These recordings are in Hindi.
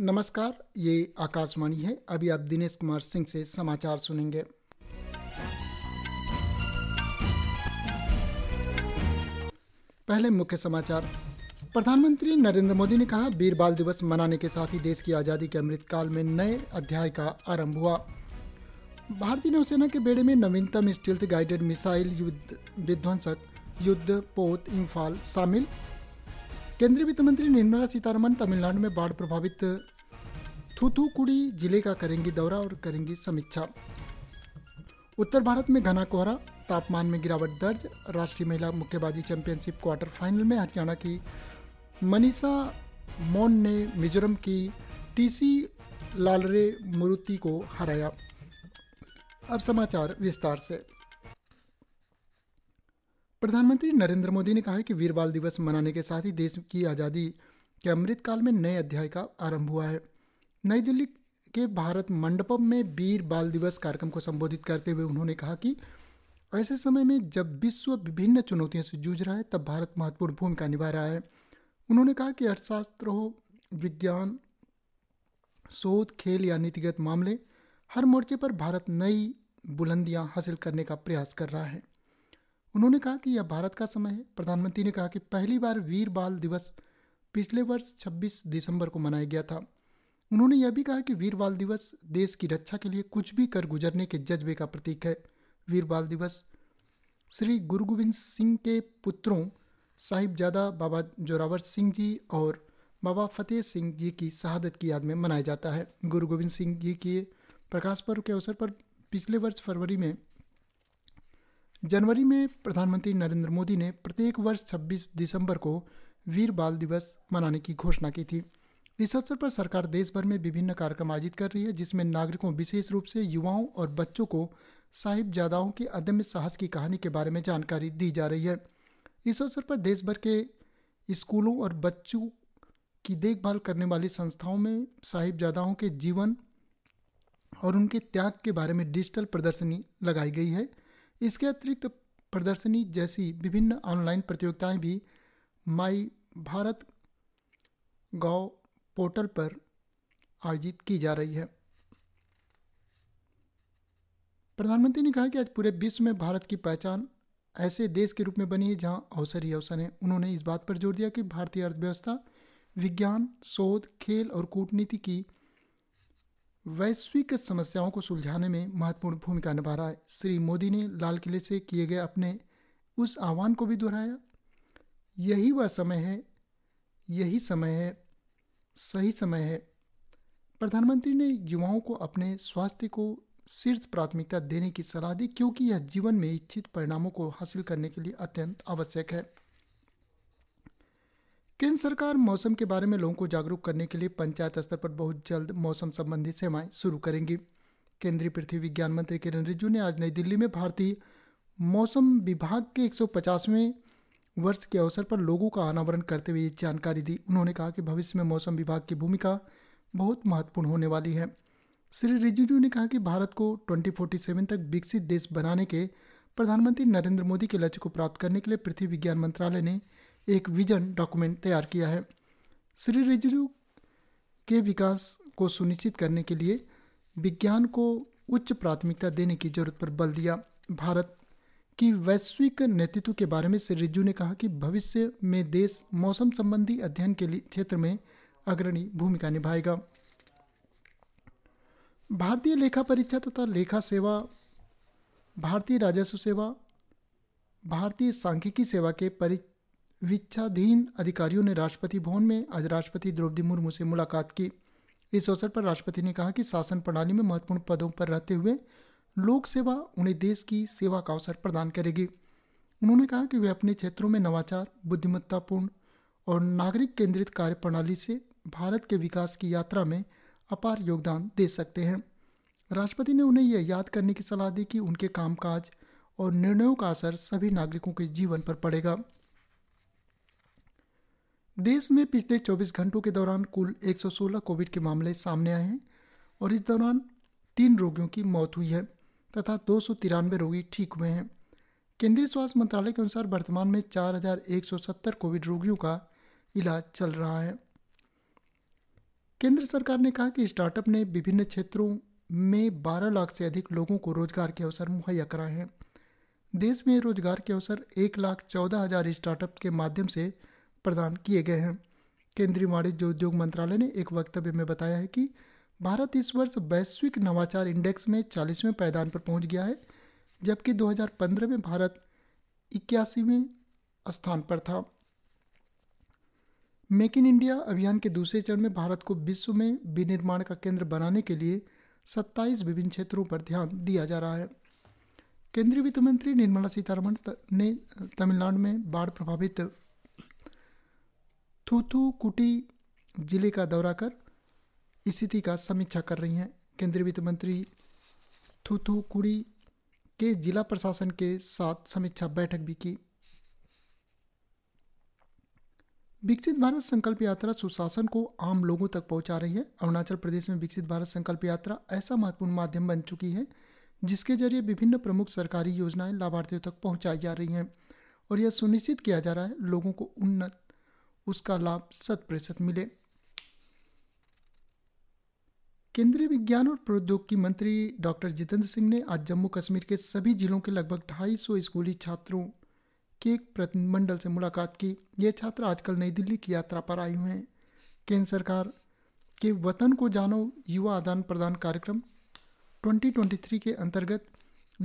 नमस्कार ये आकाशवाणी है अभी आप दिनेश कुमार सिंह से समाचार सुनेंगे पहले मुख्य समाचार प्रधानमंत्री नरेंद्र मोदी ने कहा वीर बाल दिवस मनाने के साथ ही देश की आजादी के अमृतकाल में नए अध्याय का आरंभ हुआ भारतीय नौसेना के बेड़े में नवीनतम स्टील्थ गाइडेड मिसाइल युद्ध विध्वंसक युद्ध पोत इम्फाल शामिल केंद्रीय वित्त मंत्री निर्मला सीतारमन तमिलनाडु में बाढ़ प्रभावित थूथुकुड़ी जिले का करेंगी दौरा और करेंगी समीक्षा उत्तर भारत में घना कोहरा तापमान में गिरावट दर्ज राष्ट्रीय महिला मुक्केबाजी चैंपियनशिप क्वार्टर फाइनल में हरियाणा की मनीषा मोन ने मिजोरम की टीसी लालरे मुरुति को हराया अब समाचार विस्तार से प्रधानमंत्री नरेंद्र मोदी ने कहा है कि वीर बाल दिवस मनाने के साथ ही देश की आजादी के अमृतकाल में नए अध्याय का आरंभ हुआ है नई दिल्ली के भारत मंडपम में वीर बाल दिवस कार्यक्रम को संबोधित करते हुए उन्होंने कहा कि ऐसे समय में जब विश्व विभिन्न चुनौतियों से जूझ रहा है तब भारत महत्वपूर्ण भूमिका निभा रहा है उन्होंने कहा कि अर्थशास्त्र हो विज्ञान शोध खेल या नीतिगत मामले हर मोर्चे पर भारत नई बुलंदियां हासिल करने का प्रयास कर रहा है उन्होंने कहा कि यह भारत का समय है प्रधानमंत्री ने कहा कि पहली बार वीर बाल दिवस पिछले वर्ष 26 दिसंबर को मनाया गया था उन्होंने यह भी कहा कि वीर बाल दिवस देश की रक्षा के लिए कुछ भी कर गुजरने के जज्बे का प्रतीक है वीर बाल दिवस श्री गुरु गोविंद सिंह के पुत्रों साहिबजादा बाबा जोरावर सिंह जी और बाबा फतेह सिंह जी की शहादत की याद में मनाया जाता है गुरु गोविंद सिंह जी के प्रकाश पर्व के अवसर पर पिछले वर्ष फरवरी में जनवरी में प्रधानमंत्री नरेंद्र मोदी ने प्रत्येक वर्ष 26 दिसंबर को वीर बाल दिवस मनाने की घोषणा की थी इस अवसर पर सरकार देश भर में विभिन्न कार्यक्रम आयोजित कर रही है जिसमें नागरिकों विशेष रूप से युवाओं और बच्चों को साहिबजादाओं के अदम्य साहस की कहानी के बारे में जानकारी दी जा रही है इस अवसर पर देश भर के स्कूलों और बच्चों की देखभाल करने वाली संस्थाओं में साहिबजादाओं के जीवन और उनके त्याग के बारे में डिजिटल प्रदर्शनी लगाई गई है इसके अतिरिक्त प्रदर्शनी जैसी विभिन्न ऑनलाइन प्रतियोगिताएं भी माई भारत गाँव पोर्टल पर आयोजित की जा रही है प्रधानमंत्री ने कहा कि आज पूरे विश्व में भारत की पहचान ऐसे देश के रूप में बनी है जहां अवसर ही अवसर है उन्होंने इस बात पर जोर दिया कि भारतीय अर्थव्यवस्था विज्ञान शोध खेल और कूटनीति की वैश्विक समस्याओं को सुलझाने में महत्वपूर्ण भूमिका निभा रहा है श्री मोदी ने लाल किले से किए गए अपने उस आह्वान को भी दोहराया यही वह समय है यही समय है सही समय है प्रधानमंत्री ने युवाओं को अपने स्वास्थ्य को शीर्ष प्राथमिकता देने की सलाह दी क्योंकि यह जीवन में इच्छित परिणामों को हासिल करने के लिए अत्यंत आवश्यक है केंद्र सरकार मौसम के बारे में लोगों को जागरूक करने के लिए पंचायत स्तर पर बहुत जल्द मौसम संबंधी सेवाएं शुरू करेंगी केंद्रीय पृथ्वी विज्ञान मंत्री किरण रिजिजू ने आज नई दिल्ली में भारतीय मौसम विभाग के 150वें वर्ष के अवसर पर लोगों का अनावरण करते हुए ये जानकारी दी उन्होंने कहा कि भविष्य में मौसम विभाग की भूमिका बहुत महत्वपूर्ण होने वाली है श्री रिजिजू ने कहा कि भारत को 2047 तक विकसित देश बनाने के प्रधानमंत्री नरेंद्र मोदी के लक्ष्य को प्राप्त करने के लिए पृथ्वी विज्ञान मंत्रालय ने एक विजन डॉक्यूमेंट तैयार किया है श्री रिजिजू के विकास को सुनिश्चित करने के लिए विज्ञान को उच्च प्राथमिकता देने की जरूरत पर बल दिया भारत की वैश्विक नेतृत्व के बारे में श्री रिज्जू ने कहा कि भविष्य में देश मौसम संबंधी अध्ययन के लिए क्षेत्र में अग्रणी भूमिका निभाएगा भारतीय लेखा परीक्षा तथा लेखा सेवा भारतीय राजस्व सेवा भारतीय सांख्यिकी सेवा के परीक्षा विच्छाधीन अधिकारियों ने राष्ट्रपति भवन में आज राष्ट्रपति द्रौपदी मुर्मू से मुलाकात की इस अवसर पर राष्ट्रपति ने कहा कि शासन प्रणाली में महत्वपूर्ण पदों पर रहते हुए लोक सेवा उन्हें देश की सेवा का अवसर प्रदान करेगी उन्होंने कहा कि वे अपने क्षेत्रों में नवाचार बुद्धिमत्तापूर्ण और नागरिक केंद्रित कार्य प्रणाली से भारत के विकास की यात्रा में अपार योगदान दे सकते हैं राष्ट्रपति ने उन्हें यह याद करने की सलाह दी कि उनके कामकाज और निर्णयों का असर सभी नागरिकों के जीवन पर पड़ेगा देश में पिछले 24 घंटों के दौरान कुल 116 कोविड के मामले सामने आए हैं और इस दौरान तीन रोगियों की मौत हुई है तथा दो रोगी ठीक हुए हैं केंद्रीय स्वास्थ्य मंत्रालय के अनुसार वर्तमान में 4,170 कोविड रोगियों का इलाज चल रहा है केंद्र सरकार ने कहा कि स्टार्टअप ने विभिन्न क्षेत्रों में 12 लाख से अधिक लोगों को रोजगार के अवसर मुहैया कराए हैं देश में रोजगार के अवसर एक लाख चौदह हजार स्टार्टअप के माध्यम से प्रदान किए गए हैं केंद्रीय वाणिज्य उद्योग मंत्रालय ने एक वक्तव्य में बताया है कि भारत इस वर्ष वैश्विक नवाचार इंडेक्स में चालीसवें पायदान पर पहुंच गया है जबकि 2015 में भारत इक्यासीवें स्थान पर था मेक इन इंडिया अभियान के दूसरे चरण में भारत को विश्व में विनिर्माण का केंद्र बनाने के लिए 27 विभिन्न क्षेत्रों पर ध्यान दिया जा रहा है केंद्रीय वित्त मंत्री निर्मला सीतारमण ने तमिलनाडु में बाढ़ प्रभावित थूथूकुटी जिले का दौरा कर स्थिति का समीक्षा कर रही हैं केंद्रीय वित्त मंत्री थूथूकुड़ी के जिला प्रशासन के साथ समीक्षा बैठक भी की विकसित भारत संकल्प यात्रा सुशासन को आम लोगों तक पहुंचा रही है अरुणाचल प्रदेश में विकसित भारत संकल्प यात्रा ऐसा महत्वपूर्ण माध्यम बन चुकी है जिसके जरिए विभिन्न प्रमुख सरकारी योजनाएं लाभार्थियों तक पहुंचाई जा रही हैं और यह सुनिश्चित किया जा रहा है लोगों को उन्नत उसका लाभ शत प्रतिशत मिले केंद्रीय विज्ञान और प्रौद्योगिकी मंत्री डॉक्टर जितेंद्र सिंह ने आज जम्मू कश्मीर के सभी जिलों के लगभग ढाई सौ स्कूली छात्रों के एक प्रतिनिधिमंडल से मुलाकात की ये छात्र आजकल नई दिल्ली की यात्रा पर आए हुए हैं केंद्र सरकार के वतन को जानो युवा आदान प्रदान कार्यक्रम 2023 के अंतर्गत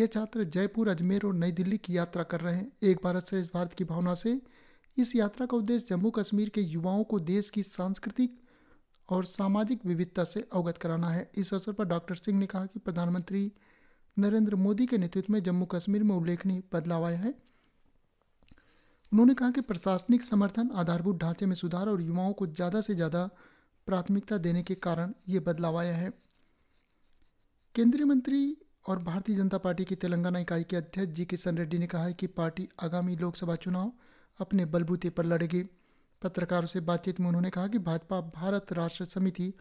ये छात्र जयपुर अजमेर और नई दिल्ली की यात्रा कर रहे हैं एक भारत श्रेष्ठ भारत की भावना से इस यात्रा का उद्देश्य जम्मू कश्मीर के युवाओं को देश की सांस्कृतिक और सामाजिक विविधता से अवगत कराना है इस अवसर पर डॉक्टर सिंह ने कहा कि प्रधानमंत्री नरेंद्र मोदी के नेतृत्व में जम्मू कश्मीर में उल्लेखनीय बदलाव आया है उन्होंने कहा कि प्रशासनिक समर्थन आधारभूत ढांचे में सुधार और युवाओं को ज़्यादा से ज़्यादा प्राथमिकता देने के कारण ये बदलाव आया है केंद्रीय मंत्री और भारतीय जनता पार्टी की तेलंगाना इकाई के अध्यक्ष जी किशन रेड्डी ने कहा है कि पार्टी आगामी लोकसभा चुनाव अपने बलबूते पर लड़ेगी पत्रकारों से बातचीत में उन्होंने कहा कि भाजपा भारत राष्ट्र समिति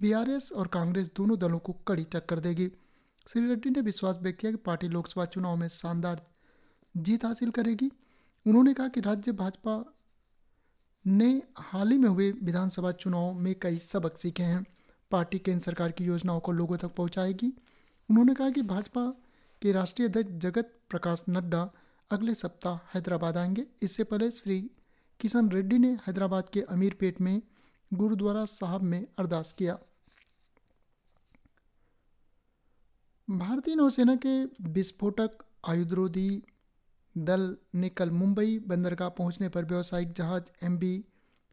बीआरएस और कांग्रेस दोनों दलों को कड़ी टक्कर देगी श्री रेड्डी ने विश्वास व्यक्त किया कि पार्टी लोकसभा चुनाव में शानदार जीत हासिल करेगी उन्होंने कहा कि राज्य भाजपा ने हाल ही में हुए विधानसभा चुनाव में कई सबक सीखे हैं पार्टी केंद्र सरकार की योजनाओं को लोगों तक पहुंचाएगी उन्होंने कहा कि भाजपा के राष्ट्रीय अध्यक्ष जगत प्रकाश नड्डा अगले सप्ताह हैदराबाद आएंगे इससे पहले श्री किशन रेड्डी ने हैदराबाद के अमीरपेट में गुरुद्वारा साहब में अरदास किया भारतीय नौसेना के विस्फोटक आयुधरोधी दल ने कल मुंबई बंदरगाह पहुंचने पर व्यावसायिक जहाज एम बी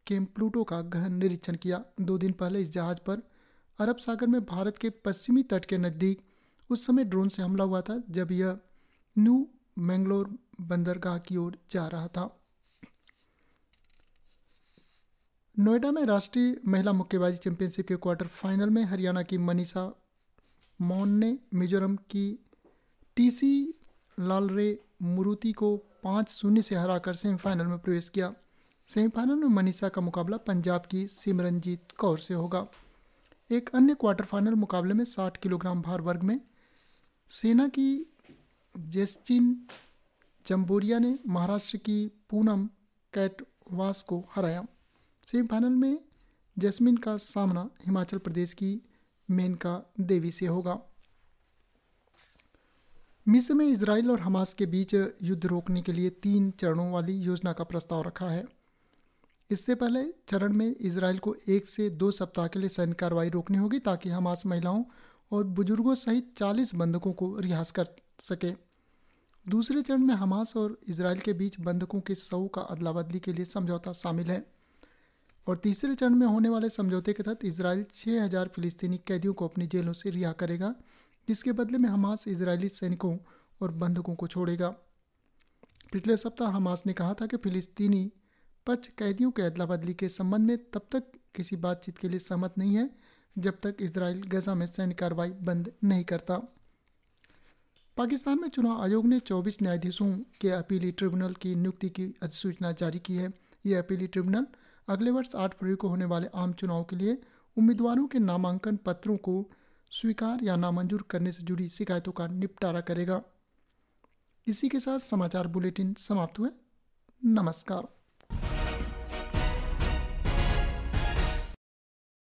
केम प्लूटो का गहन निरीक्षण किया दो दिन पहले इस जहाज पर अरब सागर में भारत के पश्चिमी तट के नज़दीक उस समय ड्रोन से हमला हुआ था जब यह न्यू मैंगलोर बंदरगाह की ओर जा रहा था नोएडा में राष्ट्रीय महिला मुक्केबाजी चैंपियनशिप के क्वार्टर फाइनल में हरियाणा की मनीषा मौन ने मिजोरम की टीसी लालरे मुरुति को पाँच शून्य से हराकर सेमीफाइनल में प्रवेश किया सेमीफाइनल में मनीषा का मुकाबला पंजाब की सिमरनजीत कौर से होगा एक अन्य क्वार्टर फाइनल मुकाबले में 60 किलोग्राम भार वर्ग में सेना की जेस्टिन जम्बोरिया ने महाराष्ट्र की पूनम कैटवास को हराया सेमीफाइनल में जैस्मिन का सामना हिमाचल प्रदेश की मेनका देवी से होगा मिस्र में इसराइल और हमास के बीच युद्ध रोकने के लिए तीन चरणों वाली योजना का प्रस्ताव रखा है इससे पहले चरण में इसराइल को एक से दो सप्ताह के लिए सैन्य कार्रवाई रोकनी होगी ताकि हमास महिलाओं और बुजुर्गों सहित 40 बंधकों को रिहा कर सके दूसरे चरण में हमास और इसराइल के बीच बंधकों के सौ का अदला बदली के लिए समझौता शामिल है और तीसरे चरण में होने वाले समझौते के तहत इसराइल हजार फिलिस्तीनी कैदियों को अपनी जेलों से रिहा करेगा जिसके बदले में हमास इसराइली सैनिकों और बंधकों को छोड़ेगा पिछले सप्ताह हमास ने कहा था कि फिलिस्तीनी पक्ष कैदियों के अदला बदली के संबंध में तब तक किसी बातचीत के लिए सहमत नहीं है जब तक इसराइल गजा में सैन्य कार्रवाई बंद नहीं करता पाकिस्तान में चुनाव आयोग ने 24 न्यायाधीशों के अपीली ट्रिब्यूनल की नियुक्ति की अधिसूचना जारी की है ये अपीली ट्रिब्यूनल अगले वर्ष आठ फरवरी को होने वाले आम चुनाव के लिए उम्मीदवारों के नामांकन पत्रों को स्वीकार या नामंजूर करने से जुड़ी शिकायतों का निपटारा करेगा इसी के साथ समाचार बुलेटिन समाप्त हुए नमस्कार